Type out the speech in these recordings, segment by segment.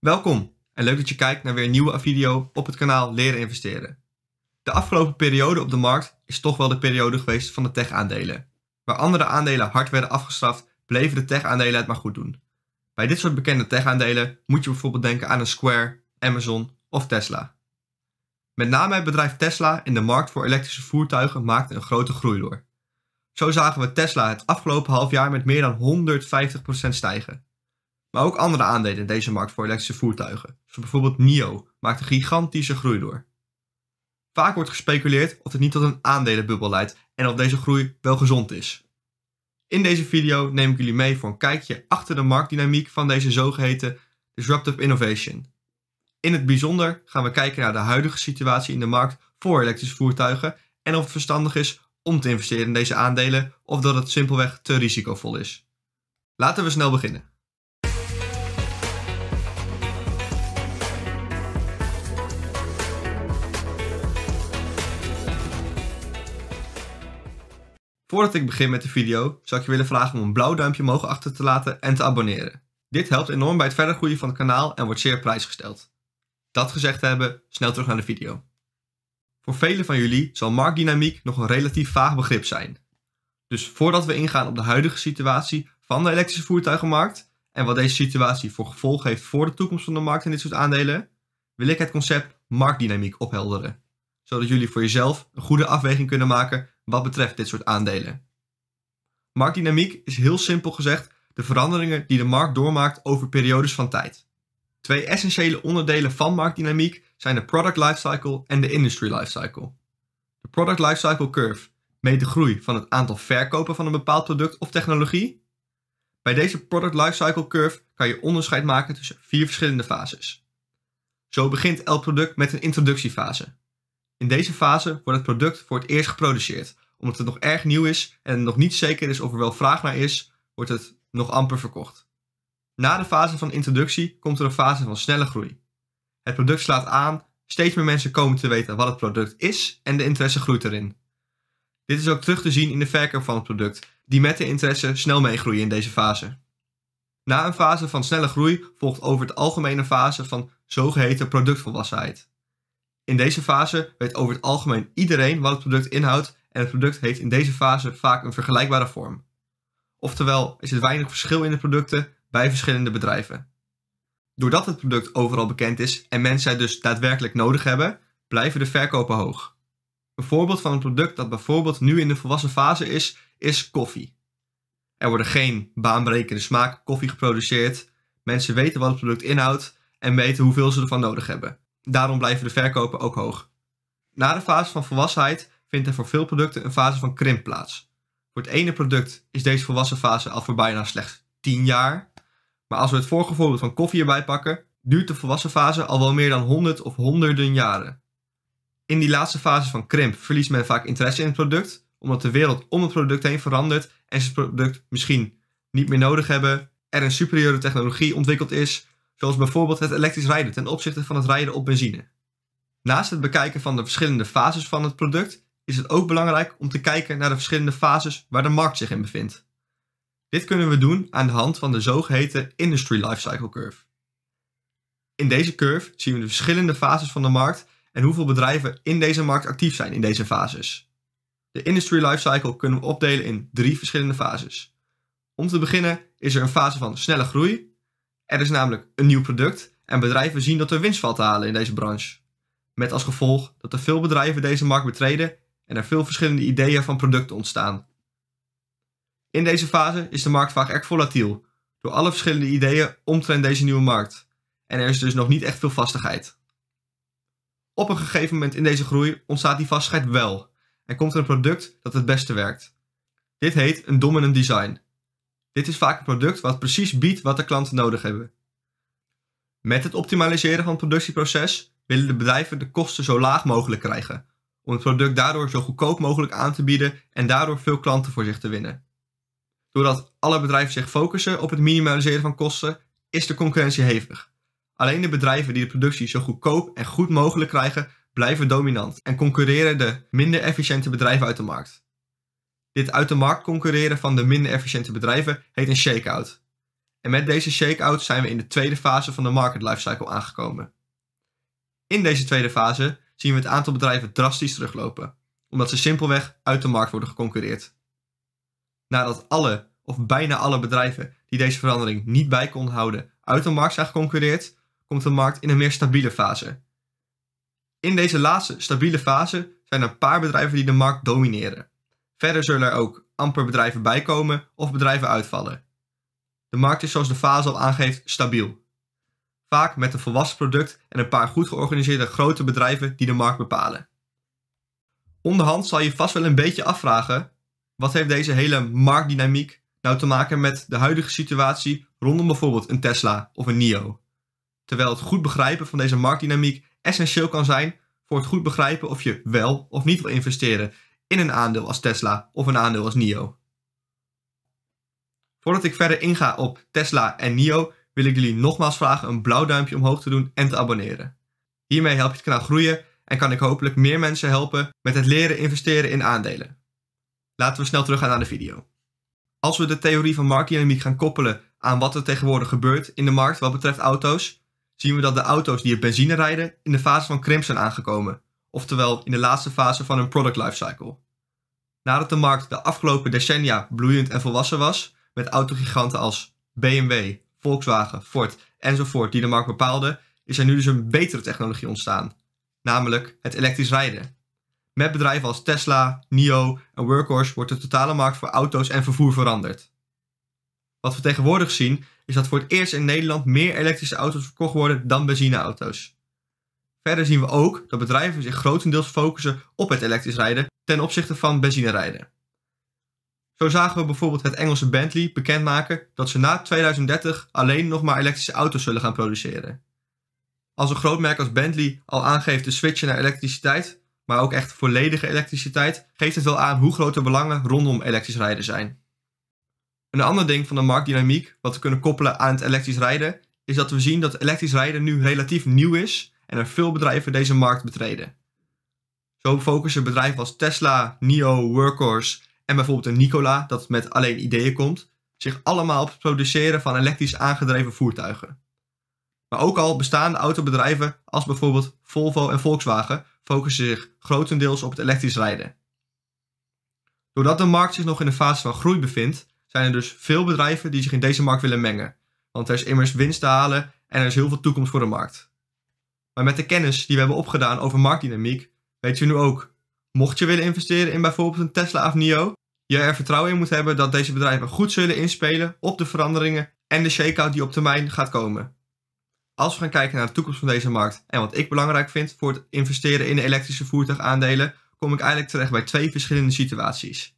Welkom en leuk dat je kijkt naar weer een nieuwe video op het kanaal Leren Investeren. De afgelopen periode op de markt is toch wel de periode geweest van de tech-aandelen. Waar andere aandelen hard werden afgestraft, bleven de tech-aandelen het maar goed doen. Bij dit soort bekende tech-aandelen moet je bijvoorbeeld denken aan een Square, Amazon of Tesla. Met name het bedrijf Tesla in de markt voor elektrische voertuigen maakte een grote groei door. Zo zagen we Tesla het afgelopen half jaar met meer dan 150% stijgen. Maar ook andere aandelen in deze markt voor elektrische voertuigen, zoals bijvoorbeeld NIO, maakt een gigantische groei door. Vaak wordt gespeculeerd of het niet tot een aandelenbubbel leidt en of deze groei wel gezond is. In deze video neem ik jullie mee voor een kijkje achter de marktdynamiek van deze zogeheten disruptive innovation. In het bijzonder gaan we kijken naar de huidige situatie in de markt voor elektrische voertuigen en of het verstandig is om te investeren in deze aandelen of dat het simpelweg te risicovol is. Laten we snel beginnen. Voordat ik begin met de video, zou ik je willen vragen om een blauw duimpje omhoog achter te laten en te abonneren. Dit helpt enorm bij het verder groeien van het kanaal en wordt zeer prijsgesteld. Dat gezegd hebben, snel terug naar de video. Voor velen van jullie zal marktdynamiek nog een relatief vaag begrip zijn. Dus voordat we ingaan op de huidige situatie van de elektrische voertuigenmarkt en wat deze situatie voor gevolg heeft voor de toekomst van de markt en dit soort aandelen, wil ik het concept marktdynamiek ophelderen zodat jullie voor jezelf een goede afweging kunnen maken wat betreft dit soort aandelen. Marktdynamiek is heel simpel gezegd de veranderingen die de markt doormaakt over periodes van tijd. Twee essentiële onderdelen van marktdynamiek zijn de product lifecycle en de industry lifecycle. De product lifecycle curve meet de groei van het aantal verkopen van een bepaald product of technologie. Bij deze product lifecycle curve kan je onderscheid maken tussen vier verschillende fases. Zo begint elk product met een introductiefase. In deze fase wordt het product voor het eerst geproduceerd. Omdat het nog erg nieuw is en nog niet zeker is of er wel vraag naar is, wordt het nog amper verkocht. Na de fase van introductie komt er een fase van snelle groei. Het product slaat aan, steeds meer mensen komen te weten wat het product is en de interesse groeit erin. Dit is ook terug te zien in de verkoop van het product, die met de interesse snel meegroeien in deze fase. Na een fase van snelle groei volgt over het algemeen een fase van zogeheten productvolwassenheid. In deze fase weet over het algemeen iedereen wat het product inhoudt en het product heeft in deze fase vaak een vergelijkbare vorm. Oftewel is er weinig verschil in de producten bij verschillende bedrijven. Doordat het product overal bekend is en mensen het dus daadwerkelijk nodig hebben, blijven de verkopen hoog. Een voorbeeld van een product dat bijvoorbeeld nu in de volwassen fase is, is koffie. Er worden geen baanbrekende smaak koffie geproduceerd, mensen weten wat het product inhoudt en weten hoeveel ze ervan nodig hebben. Daarom blijven de verkopen ook hoog. Na de fase van volwassenheid vindt er voor veel producten een fase van krimp plaats. Voor het ene product is deze volwassen fase al voor bijna slechts 10 jaar. Maar als we het vorige voorbeeld van koffie erbij pakken, duurt de volwassen fase al wel meer dan 100 of honderden jaren. In die laatste fase van krimp verliest men vaak interesse in het product, omdat de wereld om het product heen verandert en ze het product misschien niet meer nodig hebben, er een superieure technologie ontwikkeld is zoals bijvoorbeeld het elektrisch rijden ten opzichte van het rijden op benzine. Naast het bekijken van de verschillende fases van het product is het ook belangrijk om te kijken naar de verschillende fases waar de markt zich in bevindt. Dit kunnen we doen aan de hand van de zogeheten Industry Lifecycle Curve. In deze curve zien we de verschillende fases van de markt en hoeveel bedrijven in deze markt actief zijn in deze fases. De Industry Lifecycle kunnen we opdelen in drie verschillende fases. Om te beginnen is er een fase van snelle groei, er is namelijk een nieuw product en bedrijven zien dat er winst valt te halen in deze branche. Met als gevolg dat er veel bedrijven deze markt betreden en er veel verschillende ideeën van producten ontstaan. In deze fase is de markt vaak erg volatiel, door alle verschillende ideeën omtrent deze nieuwe markt. En er is dus nog niet echt veel vastigheid. Op een gegeven moment in deze groei ontstaat die vastigheid wel en komt er een product dat het beste werkt. Dit heet een dominant design. Dit is vaak een product wat precies biedt wat de klanten nodig hebben. Met het optimaliseren van het productieproces willen de bedrijven de kosten zo laag mogelijk krijgen, om het product daardoor zo goedkoop mogelijk aan te bieden en daardoor veel klanten voor zich te winnen. Doordat alle bedrijven zich focussen op het minimaliseren van kosten, is de concurrentie hevig. Alleen de bedrijven die de productie zo goedkoop en goed mogelijk krijgen, blijven dominant en concurreren de minder efficiënte bedrijven uit de markt. Dit uit de markt concurreren van de minder efficiënte bedrijven heet een shakeout. En met deze shakeout zijn we in de tweede fase van de market lifecycle aangekomen. In deze tweede fase zien we het aantal bedrijven drastisch teruglopen, omdat ze simpelweg uit de markt worden geconcurreerd. Nadat alle of bijna alle bedrijven die deze verandering niet bij konden houden uit de markt zijn geconcurreerd, komt de markt in een meer stabiele fase. In deze laatste stabiele fase zijn er een paar bedrijven die de markt domineren. Verder zullen er ook amper bedrijven bijkomen of bedrijven uitvallen. De markt is zoals de fase al aangeeft stabiel. Vaak met een volwassen product en een paar goed georganiseerde grote bedrijven die de markt bepalen. Onderhand zal je vast wel een beetje afvragen: wat heeft deze hele marktdynamiek nou te maken met de huidige situatie rondom bijvoorbeeld een Tesla of een NIO? Terwijl het goed begrijpen van deze marktdynamiek essentieel kan zijn voor het goed begrijpen of je wel of niet wil investeren in een aandeel als Tesla of een aandeel als NIO. Voordat ik verder inga op Tesla en NIO, wil ik jullie nogmaals vragen een blauw duimpje omhoog te doen en te abonneren. Hiermee help je het kanaal groeien en kan ik hopelijk meer mensen helpen met het leren investeren in aandelen. Laten we snel teruggaan naar de video. Als we de theorie van marktdynamiek gaan koppelen aan wat er tegenwoordig gebeurt in de markt wat betreft auto's, zien we dat de auto's die op benzine rijden in de fase van krimp zijn aangekomen oftewel in de laatste fase van hun product lifecycle. Nadat de markt de afgelopen decennia bloeiend en volwassen was, met autogiganten als BMW, Volkswagen, Ford enzovoort die de markt bepaalden, is er nu dus een betere technologie ontstaan, namelijk het elektrisch rijden. Met bedrijven als Tesla, NIO en Workhorse wordt de totale markt voor auto's en vervoer veranderd. Wat we tegenwoordig zien is dat voor het eerst in Nederland meer elektrische auto's verkocht worden dan benzineauto's. Verder zien we ook dat bedrijven zich grotendeels focussen op het elektrisch rijden ten opzichte van benzinerijden. Zo zagen we bijvoorbeeld het Engelse Bentley bekendmaken dat ze na 2030 alleen nog maar elektrische auto's zullen gaan produceren. Als een groot merk als Bentley al aangeeft te switchen naar elektriciteit, maar ook echt volledige elektriciteit, geeft het wel aan hoe grote belangen rondom elektrisch rijden zijn. Een ander ding van de marktdynamiek wat we kunnen koppelen aan het elektrisch rijden, is dat we zien dat elektrisch rijden nu relatief nieuw is en er veel bedrijven deze markt betreden. Zo focussen bedrijven als Tesla, NIO, Workhorse en bijvoorbeeld een Nikola, dat met alleen ideeën komt, zich allemaal op het produceren van elektrisch aangedreven voertuigen. Maar ook al bestaande autobedrijven als bijvoorbeeld Volvo en Volkswagen focussen zich grotendeels op het elektrisch rijden. Doordat de markt zich nog in een fase van groei bevindt, zijn er dus veel bedrijven die zich in deze markt willen mengen, want er is immers winst te halen en er is heel veel toekomst voor de markt. Maar met de kennis die we hebben opgedaan over marktdynamiek, weet je nu ook, mocht je willen investeren in bijvoorbeeld een Tesla of NIO, je er vertrouwen in moet hebben dat deze bedrijven goed zullen inspelen op de veranderingen en de shakeout die op termijn gaat komen. Als we gaan kijken naar de toekomst van deze markt en wat ik belangrijk vind voor het investeren in de elektrische voertuigaandelen, kom ik eigenlijk terecht bij twee verschillende situaties.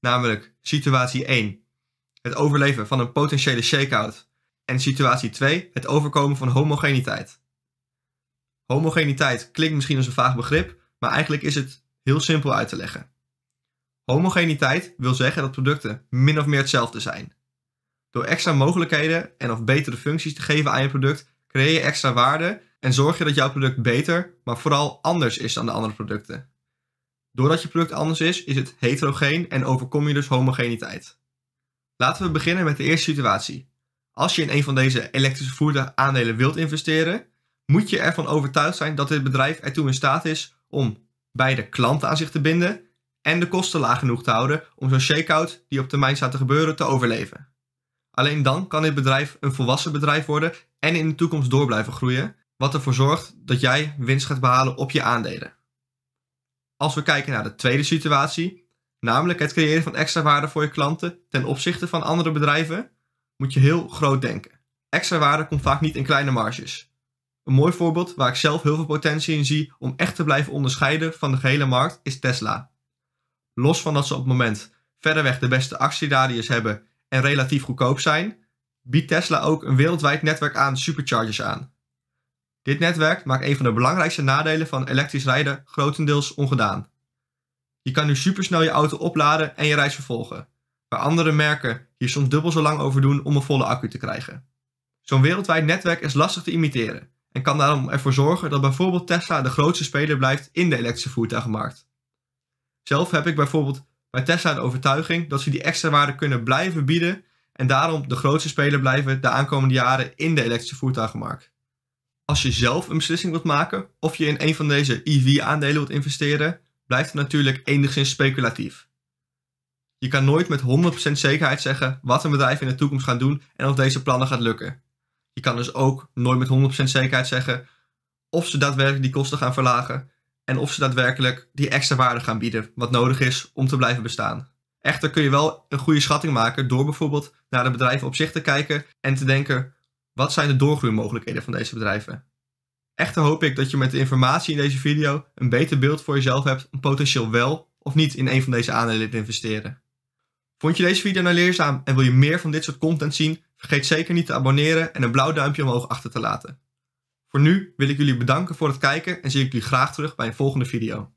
Namelijk situatie 1, het overleven van een potentiële shakeout. En situatie 2, het overkomen van homogeniteit. Homogeniteit klinkt misschien als een vaag begrip, maar eigenlijk is het heel simpel uit te leggen. Homogeniteit wil zeggen dat producten min of meer hetzelfde zijn. Door extra mogelijkheden en of betere functies te geven aan je product, creëer je extra waarde en zorg je dat jouw product beter, maar vooral anders is dan de andere producten. Doordat je product anders is, is het heterogeen en overkom je dus homogeniteit. Laten we beginnen met de eerste situatie. Als je in een van deze elektrische aandelen wilt investeren, moet je ervan overtuigd zijn dat dit bedrijf ertoe in staat is om beide klanten aan zich te binden en de kosten laag genoeg te houden om zo'n shakeout die op termijn staat te gebeuren te overleven. Alleen dan kan dit bedrijf een volwassen bedrijf worden en in de toekomst door blijven groeien, wat ervoor zorgt dat jij winst gaat behalen op je aandelen. Als we kijken naar de tweede situatie, namelijk het creëren van extra waarde voor je klanten ten opzichte van andere bedrijven, moet je heel groot denken. Extra waarde komt vaak niet in kleine marges. Een mooi voorbeeld waar ik zelf heel veel potentie in zie om echt te blijven onderscheiden van de gehele markt is Tesla. Los van dat ze op het moment verderweg de beste actieradius hebben en relatief goedkoop zijn, biedt Tesla ook een wereldwijd netwerk aan superchargers aan. Dit netwerk maakt een van de belangrijkste nadelen van elektrisch rijden grotendeels ongedaan. Je kan nu supersnel je auto opladen en je reis vervolgen, waar andere merken hier soms dubbel zo lang over doen om een volle accu te krijgen. Zo'n wereldwijd netwerk is lastig te imiteren en kan daarom ervoor zorgen dat bijvoorbeeld Tesla de grootste speler blijft in de elektrische voertuigenmarkt. Zelf heb ik bijvoorbeeld bij Tesla de overtuiging dat ze die extra waarde kunnen blijven bieden en daarom de grootste speler blijven de aankomende jaren in de elektrische voertuigenmarkt. Als je zelf een beslissing wilt maken of je in een van deze EV-aandelen wilt investeren, blijft het natuurlijk enigszins speculatief. Je kan nooit met 100% zekerheid zeggen wat een bedrijf in de toekomst gaat doen en of deze plannen gaat lukken. Je kan dus ook nooit met 100% zekerheid zeggen of ze daadwerkelijk die kosten gaan verlagen en of ze daadwerkelijk die extra waarde gaan bieden wat nodig is om te blijven bestaan. Echter kun je wel een goede schatting maken door bijvoorbeeld naar de bedrijven op zich te kijken en te denken wat zijn de doorgroeimogelijkheden van deze bedrijven. Echter hoop ik dat je met de informatie in deze video een beter beeld voor jezelf hebt om potentieel wel of niet in een van deze aandelen te investeren. Vond je deze video nou leerzaam en wil je meer van dit soort content zien? Vergeet zeker niet te abonneren en een blauw duimpje omhoog achter te laten. Voor nu wil ik jullie bedanken voor het kijken en zie ik jullie graag terug bij een volgende video.